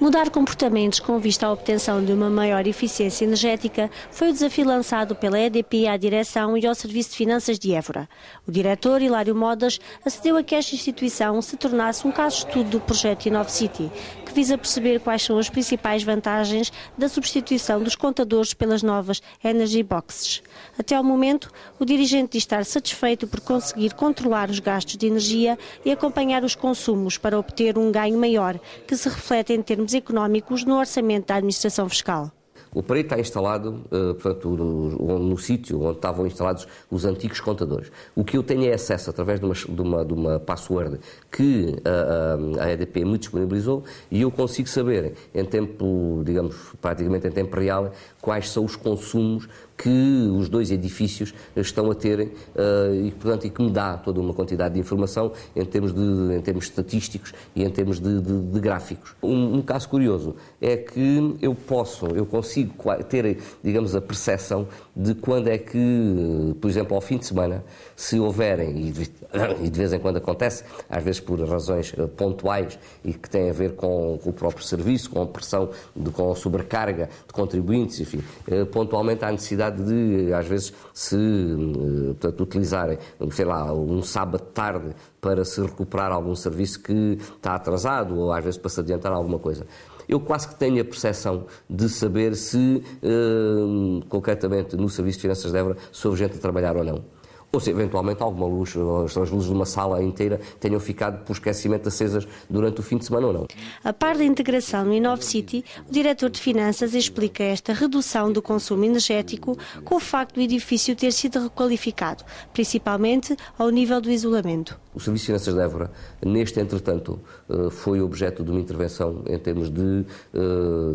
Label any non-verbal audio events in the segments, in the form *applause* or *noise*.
Mudar comportamentos com vista à obtenção de uma maior eficiência energética foi o desafio lançado pela EDP à direção e ao Serviço de Finanças de Évora. O diretor, Hilário Modas, acedeu a que esta instituição se tornasse um caso-estudo do projeto InovCity que visa perceber quais são as principais vantagens da substituição dos contadores pelas novas Energy Boxes. Até ao momento, o dirigente diz estar satisfeito por conseguir controlar os gastos de energia e acompanhar os consumos para obter um ganho maior, que se reflete em termos económicos no orçamento da administração fiscal. O prédio está instalado, eh, portanto, no, sítio onde estavam instalados os antigos contadores. O que eu tenho é acesso, através de uma, de uma, de uma password que eh, eh, a, a, EDP me disponibilizou, e eu consigo saber, em tempo, digamos, praticamente em tempo real, quais são os consumos que os dois edifícios estão a terem uh, e, portanto, e que me dá toda uma quantidade de informação em termos, de, em termos estatísticos e em termos de, de, de gráficos. Um, um, caso curioso é que eu posso, eu consigo ter, digamos, a percepção de quando é que, eh, por exemplo, ao fim de semana, se houverem, e de, *coughs* vez em quando acontece, às vezes por razões eh, pontuais e que têm a ver com, com o próprio serviço, com a pressão, de, com a sobrecarga de contribuintes, enfim, eh, pontualmente há necessidade possibilidade de, às vezes, se eh, portanto, utilizarem, sei lá, um sábado tarde para se recuperar algum serviço que está atrasado ou às vezes para se adiantar alguma coisa. Eu quase que tenho a percepção de saber se, eh, concretamente, no Serviço de Finanças de Évora, se gente a trabalhar ou não ou se eventualmente alguma luz, são as luzes de uma sala inteira, tenham ficado por esquecimento acesas durante o fim de semana ou não. A par da integração no Inov City, o diretor de Finanças explica esta redução do consumo energético com o facto do edifício ter sido requalificado, principalmente ao nível do isolamento. O Serviço de Finanças de Évora, neste entretanto, eh, foi objeto de uma intervenção em termos de, eh,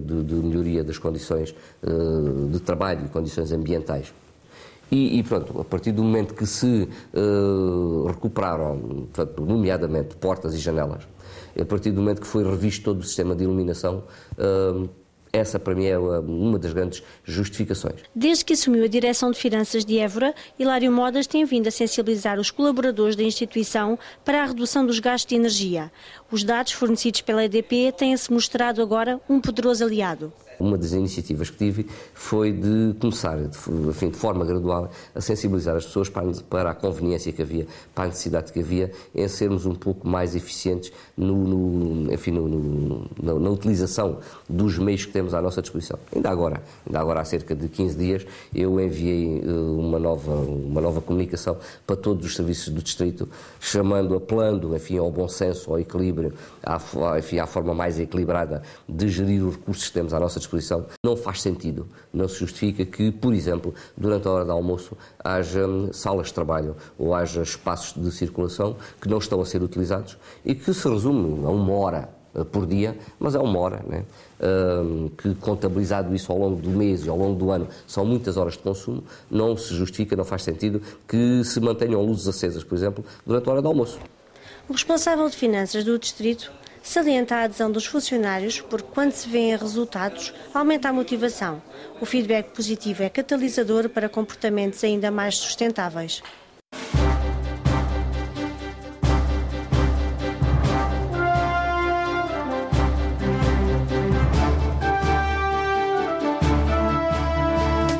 de, de melhoria das condições eh, de trabalho e condições ambientais e, e, pronto, a partir do momento que se uh, recuperaram, portanto, nomeadamente portas e janelas, a partir do momento que foi revisto todo o sistema de iluminação, uh, essa para mim é uma das grandes justificações. Desde que assumiu a direção de finanças de Évora, Hilário Modas tem vindo a sensibilizar os colaboradores da instituição para a redução dos gastos de energia. Os dados fornecidos pela EDP têm-se mostrado agora um poderoso aliado. Uma das iniciativas que tive foi de começar, de, enfim, de forma gradual, a sensibilizar as pessoas para, para a conveniência que havia, para a necessidade que havia, em sermos um pouco mais eficientes no, no enfim, no, no, na, na, utilização dos meios que temos à nossa disposição. Ainda agora, ainda agora há cerca de 15 dias, eu enviei eh, uma nova, uma nova comunicação para todos os serviços do Distrito, chamando, apelando, enfim, ao bom senso, ao equilíbrio, à, enfim, à forma mais equilibrada de gerir os recursos que temos à nossa disposição disposição, não faz sentido. Não se justifica que, por exemplo, durante a hora de almoço haja hum, salas de trabalho ou haja espaços de circulação que não estão a ser utilizados e que se resume a uma hora eh, por dia, mas é uma hora, né? Hum, que contabilizado isso ao longo do mês e ao longo do ano são muitas horas de consumo, não se justifica, não faz sentido que se mantenham luzes acesas, por exemplo, durante a hora do almoço. O responsável de finanças do distrito salienta a adesão dos funcionários, porque quando se vêem resultados, aumenta a motivação. O feedback positivo é catalisador para comportamentos ainda mais sustentáveis.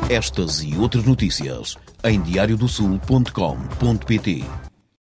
Estas e outras notícias em diariodosul.com.pt